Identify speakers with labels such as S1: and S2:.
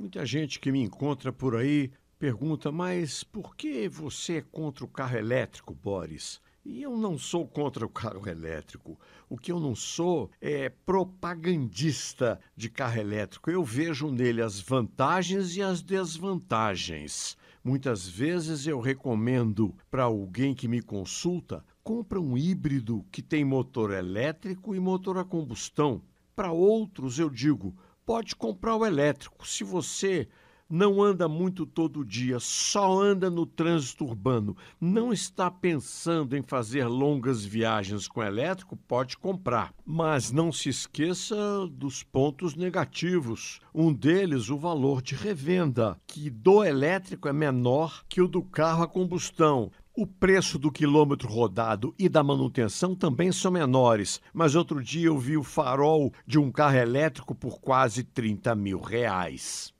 S1: Muita gente que me encontra por aí pergunta: mas por que você é contra o carro elétrico, Boris? E eu não sou contra o carro elétrico. O que eu não sou é propagandista de carro elétrico. Eu vejo nele as vantagens e as desvantagens. Muitas vezes eu recomendo para alguém que me consulta: compra um híbrido que tem motor elétrico e motor a combustão. Para outros, eu digo: pode comprar o elétrico. Se você não anda muito todo dia, só anda no trânsito urbano, não está pensando em fazer longas viagens com elétrico, pode comprar. Mas não se esqueça dos pontos negativos. Um deles, o valor de revenda, que do elétrico é menor que o do carro a combustão. O preço do quilômetro rodado e da manutenção também são menores, mas outro dia eu vi o farol de um carro elétrico por quase 30 mil reais.